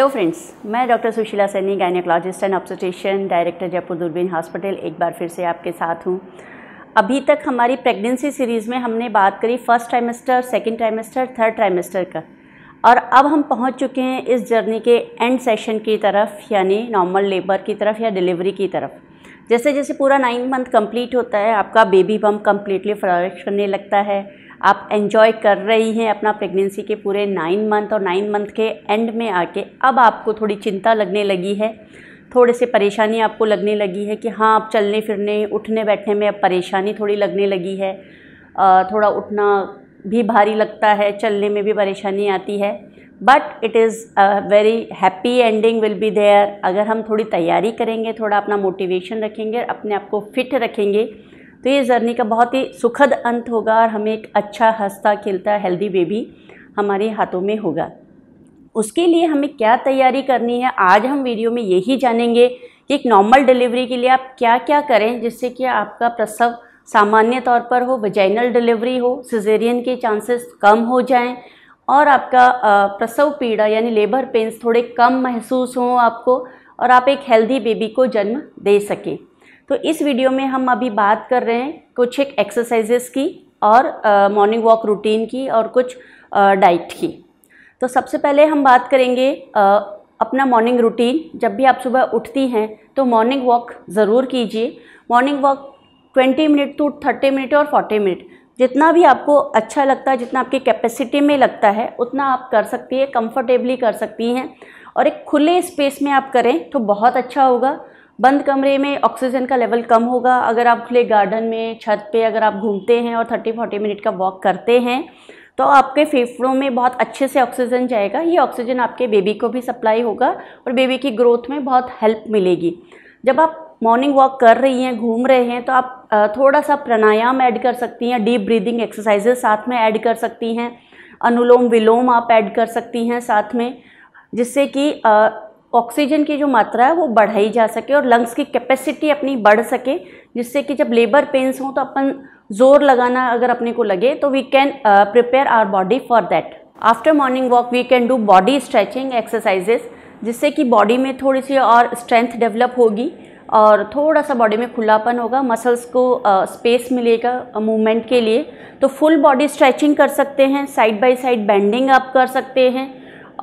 hello friends मैं doctor Sushila Saini gynaecologist and obstetrician director Jaipur Doorbeen hospital एक बार फिर से आपके साथ हूँ अभी तक हमारी प्रेगनेंसी सीरीज़ में हमने बात करी first trimester second trimester third trimester का और अब हम पहुँच चुके हैं इस जर्नी के एंड सेशन की तरफ यानी नॉर्मल लेबर की तरफ या डिलीवरी की तरफ जैसे जैसे पूरा नाइन मंथ कम्प्लीट होता है आपका बेबी बम कम्प्लीटली फ्लरिश करने लगता है आप एंजॉय कर रही हैं अपना प्रेगनेंसी के पूरे नाइन मंथ और नाइन मंथ के एंड में आके अब आपको थोड़ी चिंता लगने लगी है थोड़े से परेशानी आपको लगने लगी है कि हाँ आप चलने फिरने उठने बैठने में अब परेशानी थोड़ी लगने लगी है थोड़ा उठना भी भारी लगता है चलने में भी परेशानी आती है but it is very happy ending will be there अगर हम थोड़ी तैयारी करेंगे थोड़ा अपना मोटिवेशन रखेंगे अपने आप को फिट रखेंगे तो ये जर्नी का बहुत ही सुखद अंत होगा और हमें एक अच्छा हंसता खेलता हेल्दी बेबी हमारे हाथों में होगा उसके लिए हमें क्या तैयारी करनी है आज हम वीडियो में यही जानेंगे कि एक नॉर्मल डिलीवरी के लिए आप क्या क्या करें जिससे कि आपका प्रसव सामान्य तौर पर हो वजाइनल डिलीवरी हो सिजेरियन के चांसेस कम हो जाएं और आपका प्रसव पीड़ा यानी लेबर पेंस थोड़े कम महसूस हों आपको और आप एक हेल्दी बेबी को जन्म दे सकें तो इस वीडियो में हम अभी बात कर रहे हैं कुछ एक एक्सरसाइजेस की और मॉर्निंग वॉक रूटीन की और कुछ डाइट की तो सबसे पहले हम बात करेंगे आ, अपना मॉर्निंग रूटीन जब भी आप सुबह उठती हैं तो मॉर्निंग वॉक ज़रूर कीजिए morning walk 20 minute to 30 minute और 40 मिनट जितना भी आपको अच्छा लगता है जितना आपकी कैपेसिटी में लगता है उतना आप कर सकती है कंफर्टेबली कर सकती हैं और एक खुले स्पेस में आप करें तो बहुत अच्छा होगा बंद कमरे में ऑक्सीजन का लेवल कम होगा अगर आप खुले गार्डन में छत पे अगर आप घूमते हैं और थर्टी फोर्टी मिनट का वॉक करते हैं तो आपके फेफड़ों में बहुत अच्छे से ऑक्सीजन जाएगा ये ऑक्सीजन आपके बेबी को भी सप्लाई होगा और बेबी की ग्रोथ में बहुत हेल्प मिलेगी जब आप मॉर्निंग वॉक कर रही हैं घूम रहे हैं तो आप थोड़ा सा प्राणायाम ऐड कर सकती हैं डीप ब्रीदिंग एक्सरसाइजेस साथ में ऐड कर सकती हैं अनुलोम विलोम आप ऐड कर सकती हैं साथ में जिससे कि ऑक्सीजन की जो मात्रा है वो बढ़ाई जा सके और लंग्स की कैपेसिटी अपनी बढ़ सके जिससे कि जब लेबर पेंस हों तो अपन जोर लगाना अगर अपने को लगे तो we can prepare our body for that after morning walk we can do body stretching exercises जिससे कि बॉडी में थोड़ी सी और स्ट्रेंथ डेवलप होगी और थोड़ा सा बॉडी में खुलापन होगा मसल्स को स्पेस uh, मिलेगा मूवमेंट uh, के लिए तो फुल बॉडी स्ट्रेचिंग कर सकते हैं साइड बाय साइड बैंडिंग आप कर सकते हैं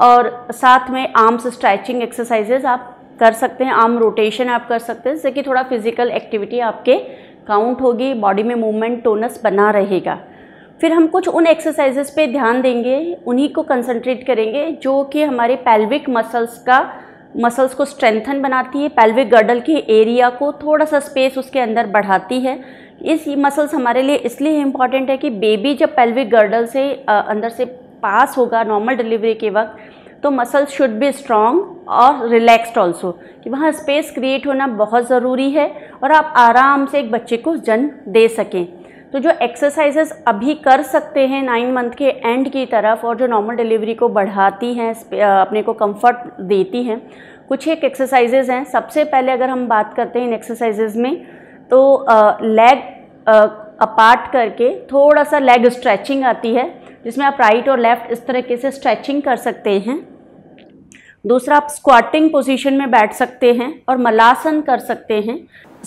और साथ में आर्म्स स्ट्रेचिंग एक्सरसाइजेज आप कर सकते हैं आर्म रोटेशन आप कर सकते हैं जिससे कि थोड़ा फिजिकल एक्टिविटी आपके काउंट होगी बॉडी में मूवमेंट टोनस बना रहेगा फिर हम कुछ उन एक्सरसाइजेज पे ध्यान देंगे उन्हीं को कंसंट्रेट करेंगे जो कि हमारे पैल्विक मसल्स का मसल्स को स्ट्रेंथन बनाती है पैल्विक गर्डल के एरिया को थोड़ा सा स्पेस उसके अंदर बढ़ाती है इस मसल्स हमारे लिए इसलिए इम्पॉर्टेंट है कि बेबी जब पैल्विक गर्डल से अंदर से पास होगा नॉर्मल डिलीवरी के वक्त तो मसल्स शुड बी स्ट्रॉन्ग और रिलैक्सड ऑल्सो कि वहाँ स्पेस क्रिएट होना बहुत ज़रूरी है और आप आराम से एक बच्चे को जन्म दे सकें तो जो एक्सरसाइजेस अभी कर सकते हैं नाइन मंथ के एंड की तरफ और जो नॉर्मल डिलीवरी को बढ़ाती हैं अपने को कंफर्ट देती हैं कुछ एक एक्सरसाइजेज़ हैं सबसे पहले अगर हम बात करते हैं इन एक्सरसाइजेज़ में तो लेग अपार्ट करके थोड़ा सा लेग स्ट्रेचिंग आती है जिसमें आप राइट और लेफ़्ट इस तरीके से स्ट्रेचिंग कर सकते हैं दूसरा आप स्क्वाटिंग पोजीशन में बैठ सकते हैं और मलासन कर सकते हैं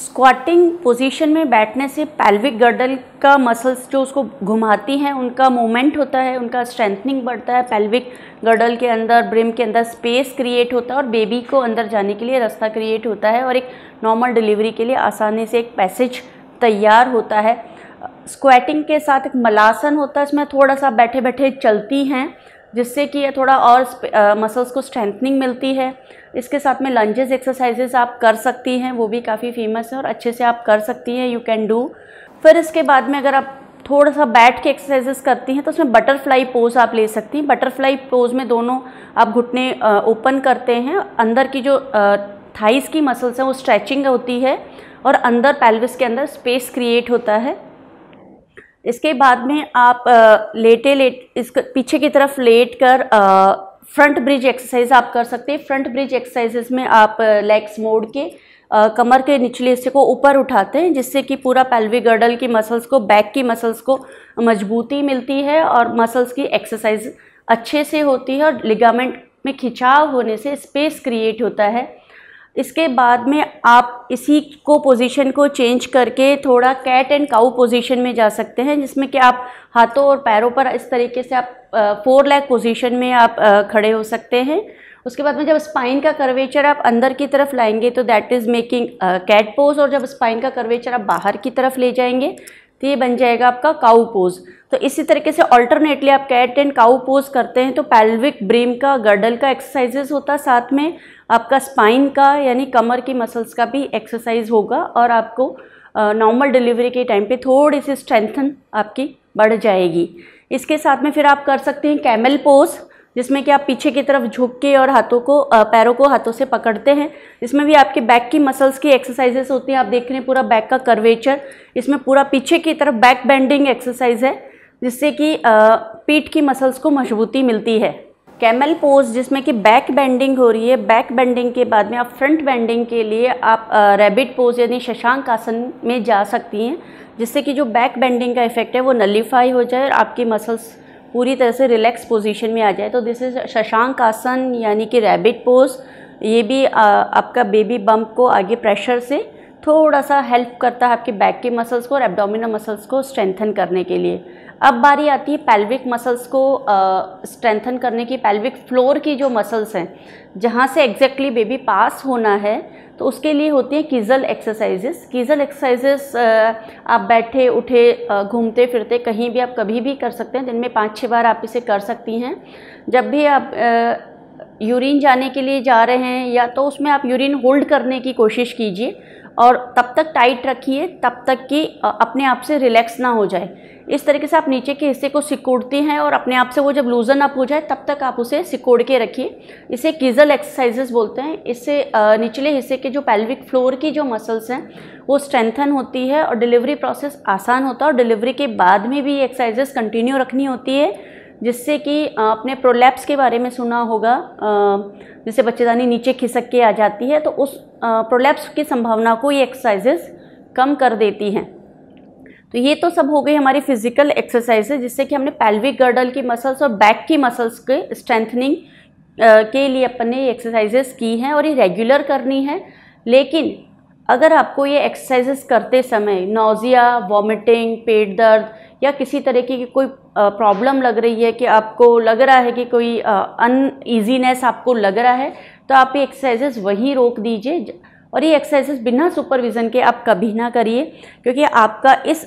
स्क्वाटिंग पोजीशन में बैठने से पैल्विक गर्डल का मसल्स जो उसको घुमाती हैं उनका मूवमेंट होता है उनका स्ट्रेंथनिंग बढ़ता है पैल्विक गर्डल के अंदर ब्रिम के अंदर स्पेस क्रिएट होता है और बेबी को अंदर जाने के लिए रास्ता क्रिएट होता है और एक नॉर्मल डिलीवरी के लिए आसानी से एक पैसेज तैयार होता है स्क्वेटिंग के साथ एक मलासन होता है इसमें थोड़ा सा बैठे बैठे चलती हैं जिससे कि थोड़ा और मसल्स को स्ट्रेंथनिंग मिलती है इसके साथ में लंजेस एक्सरसाइजेज आप कर सकती हैं वो भी काफ़ी फेमस है और अच्छे से आप कर सकती हैं यू कैन डू फिर इसके बाद में अगर आप थोड़ा सा बैठ के एक्सरसाइजेस करती हैं तो उसमें बटरफ्लाई पोज आप ले सकती हैं बटरफ्लाई पोज में दोनों आप घुटने ओपन करते हैं अंदर की जो थाइस की मसल्स हैं वो स्ट्रेचिंग होती है और अंदर पैल्विस के अंदर स्पेस क्रिएट होता है इसके बाद में आप आ, लेटे लेट इस पीछे की तरफ लेट कर आ, फ्रंट ब्रिज एक्सरसाइज आप कर सकते हैं फ्रंट ब्रिज एक्सरसाइजेस में आप लेग्स मोड़ के आ, कमर के निचले हिस्से को ऊपर उठाते हैं जिससे कि पूरा पैल्वी गर्डल की मसल्स को बैक की मसल्स को मजबूती मिलती है और मसल्स की एक्सरसाइज अच्छे से होती है और लिगामेंट में खिंचाव होने से स्पेस क्रिएट होता है इसके बाद में आप इसी को पोजीशन को चेंज करके थोड़ा कैट एंड काउ पोजीशन में जा सकते हैं जिसमें कि आप हाथों और पैरों पर इस तरीके से आप फोर लेग पोजीशन में आप खड़े हो सकते हैं उसके बाद में जब स्पाइन का कर्वेचर आप अंदर की तरफ लाएंगे तो that is making cat pose और जब स्पाइन का कर्वेचर आप बाहर की तरफ ले जाएंगे तो ये बन जाएगा आपका काउ पोज़ तो इसी तरीके से ऑल्टरनेटली आप कैट एंड काउ पोज करते हैं तो पैल्विक ब्रेम का गर्डल का एक्सरसाइजेस होता है साथ में आपका स्पाइन का यानी कमर की मसल्स का भी एक्सरसाइज होगा और आपको नॉर्मल डिलीवरी के टाइम पे थोड़ी सी स्ट्रेंथन आपकी बढ़ जाएगी इसके साथ में फिर आप कर सकते हैं कैमल पोज जिसमें कि आप पीछे की तरफ झुक के और हाथों को पैरों को हाथों से पकड़ते हैं इसमें भी आपके बैक की मसल्स की एक्सरसाइजेस होती हैं आप देख रहे हैं पूरा बैक का कर्वेचर इसमें पूरा पीछे की तरफ बैक बेंडिंग एक्सरसाइज है जिससे कि पीठ की मसल्स को मजबूती मिलती है कैमल पोज जिसमें कि बैक बेंडिंग हो रही है बैक बेंडिंग के बाद में आप फ्रंट बेंडिंग के लिए आप रैबिट पोज यानी शशांक आसन में जा सकती हैं जिससे कि जो बैक बेंडिंग का इफेक्ट है वो नलीफाई हो जाए और आपकी मसल्स पूरी तरह से रिलैक्स पोजीशन में आ जाए तो दिस इज़ शशांक आसन यानी कि रैबिट पोज ये भी आ, आपका बेबी बम्प को आगे प्रेशर से थोड़ा सा हेल्प करता है आपके बैक के मसल्स को और एब्डोमिनल मसल्स को स्ट्रेंथन करने के लिए अब बारी आती है पैल्विक मसल्स को स्ट्रेंथन uh, करने की पैल्विक फ्लोर की जो मसल्स हैं जहाँ से एग्जैक्टली exactly बेबी पास होना है तो उसके लिए होती हैं कीज़ल एक्सरसाइजेस कीज़ल एक्सरसाइजेस आप बैठे उठे घूमते फिरते कहीं भी आप कभी भी कर सकते हैं दिन में पाँच छः बार आप इसे कर सकती हैं जब भी आप यूरिन जाने के लिए जा रहे हैं या तो उसमें आप यूरिन होल्ड करने की कोशिश कीजिए और तब तक टाइट रखिए तब तक कि अपने आप से रिलैक्स ना हो जाए इस तरीके से आप नीचे के हिस्से को सिकोड़ते हैं और अपने आप से वो जब लूजन अप हो जाए तब तक आप उसे सिकोड़ के रखिए इसे कीजल एक्सरसाइजेस बोलते हैं इससे निचले हिस्से के जो पैल्विक फ्लोर की जो मसल्स हैं वो स्ट्रेंथन होती है और डिलीवरी प्रोसेस आसान होता है और डिलीवरी के बाद में भी ये एक्सरसाइजेस कंटिन्यू रखनी होती है जिससे कि आपने प्रोलैप्स के बारे में सुना होगा जैसे बच्चेदानी नीचे खिसक के आ जाती है तो उस प्रोलैप्स की संभावना को ये एक्सरसाइजेस कम कर देती हैं तो ये तो सब हो गई हमारी फिजिकल एक्सरसाइजेज जिससे कि हमने पैल्विक गर्डल की मसल्स और बैक की मसल्स के स्ट्रेंथनिंग के लिए अपन ने एक्सरसाइजेस की हैं और ये रेगुलर करनी है लेकिन अगर आपको ये एक्सरसाइजेस करते समय नोज़िया वॉमिटिंग पेट दर्द या किसी तरीके की कोई प्रॉब्लम लग रही है कि आपको लग रहा है कि कोई ईजीनेस आपको लग रहा है तो आप ये एक्सरसाइजेस वहीं रोक दीजिए और ये एक्सरसाइजेस बिना सुपरविज़न के आप कभी ना करिए क्योंकि आपका इस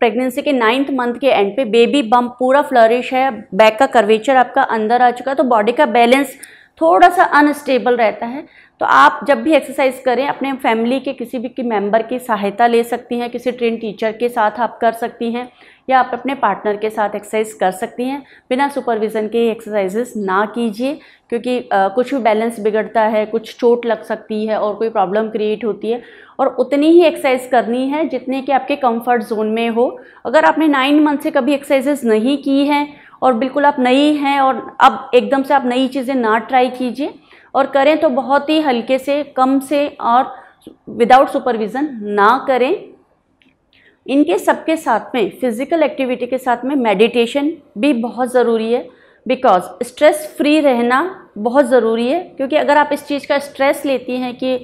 प्रेगनेंसी के नाइन्थ मंथ के एंड पे बेबी बम पूरा फ्लरिश है बैक का कर्वेचर आपका अंदर आ चुका है तो बॉडी का बैलेंस थोड़ा सा अनस्टेबल रहता है तो आप जब भी एक्सरसाइज करें अपने फैमिली के किसी भी मेंबर की सहायता ले सकती हैं किसी ट्रेन टीचर के साथ आप कर सकती हैं या आप अपने पार्टनर के साथ एक्सरसाइज कर सकती हैं बिना सुपरविज़न के एक्सरसाइजेस ना कीजिए क्योंकि आ, कुछ भी बैलेंस बिगड़ता है कुछ चोट लग सकती है और कोई प्रॉब्लम क्रिएट होती है और उतनी ही एक्सरसाइज करनी है जितने कि आपके कंफर्ट जोन में हो अगर आपने नाइन मंथ से कभी एक्सरसाइजेस नहीं की हैं और बिल्कुल आप नई हैं और अब एकदम से आप नई चीज़ें ना ट्राई कीजिए और करें तो बहुत ही हल्के से कम से और विदाउट सुपरविज़न ना करें इनके सबके साथ में फिज़िकल एक्टिविटी के साथ में मेडिटेशन भी बहुत ज़रूरी है बिकॉज स्ट्रेस फ्री रहना बहुत ज़रूरी है क्योंकि अगर आप इस चीज़ का स्ट्रेस लेती हैं कि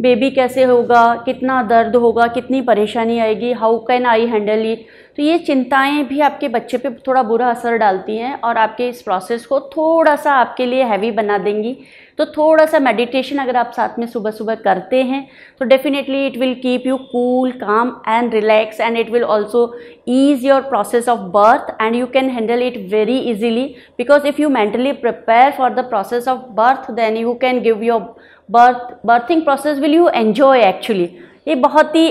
बेबी कैसे होगा कितना दर्द होगा कितनी परेशानी आएगी how can I handle it तो ये चिंताएं भी आपके बच्चे पे थोड़ा बुरा असर डालती हैं और आपके इस प्रोसेस को थोड़ा सा आपके लिए हैवी बना देंगी तो थोड़ा सा मेडिटेशन अगर आप साथ में सुबह सुबह करते हैं तो definitely it will keep you cool calm and relax and it will also ease your process of birth and you can handle it very easily because if you mentally prepare for the process of birth then you can give your birth birthing process will you enjoy actually ये बहुत ही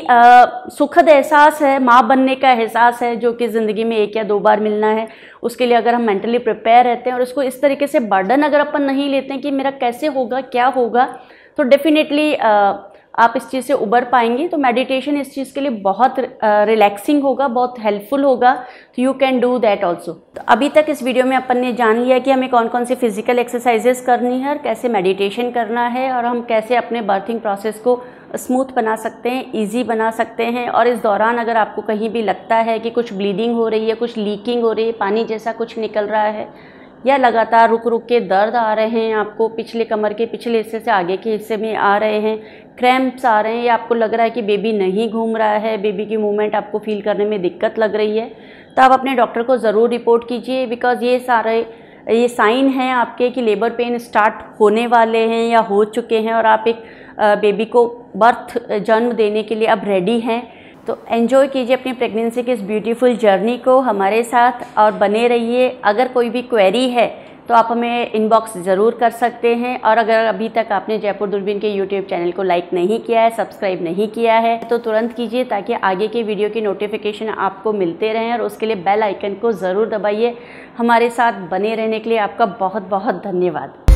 सुखद एहसास है माँ बनने का एहसास है जो कि ज़िंदगी में एक या दो बार मिलना है उसके लिए अगर हम मेंटली प्रिपेयर रहते हैं और उसको इस तरीके से बर्डन अगर अपन नहीं लेते हैं कि मेरा कैसे होगा क्या होगा तो डेफिनेटली आप इस चीज़ से उबर पाएंगी तो मेडिटेशन इस चीज़ के लिए बहुत रिलैक्सिंग होगा बहुत हेल्पफुल होगा तो you can do that also तो अभी तक इस वीडियो में अपन ने जान लिया कि हमें कौन कौन सी फिजिकल एक्सरसाइजेस करनी है और कैसे मेडिटेशन करना है और हम कैसे अपने बर्थिंग प्रोसेस को स्मूथ बना सकते हैं इजी बना सकते हैं और इस दौरान अगर आपको कहीं भी लगता है कि कुछ ब्लीडिंग हो रही है कुछ लीकिंग हो रही है पानी जैसा कुछ निकल रहा है या लगातार रुक रुक के दर्द आ रहे हैं आपको पिछले कमर के पिछले हिस्से से आगे के हिस्से में आ रहे हैं क्रैम्प्स आ रहे हैं या आपको लग रहा है कि बेबी नहीं घूम रहा है बेबी की मूवमेंट आपको फील करने में दिक्कत लग रही है तो आप अपने डॉक्टर को ज़रूर रिपोर्ट कीजिए बिकॉज़ ये सारे ये साइन है आपके कि लेबर पेन स्टार्ट होने वाले हैं या हो चुके हैं और आप एक बेबी को बर्थ जन्म देने के लिए अब रेडी हैं तो एन्जॉय कीजिए अपनी प्रेगनेंसी की इस ब्यूटीफुल जर्नी को हमारे साथ और बने रहिए अगर कोई भी क्वेरी है तो आप हमें इनबॉक्स ज़रूर कर सकते हैं और अगर अभी तक आपने जयपुर दूरबीन के यूट्यूब चैनल को लाइक नहीं किया है सब्सक्राइब नहीं किया है तो तुरंत कीजिए ताकि आगे के वीडियो की नोटिफिकेशन आपको मिलते रहें और उसके लिए बेल आइकन को ज़रूर दबाइए हमारे साथ बने रहने के लिए आपका बहुत बहुत धन्यवाद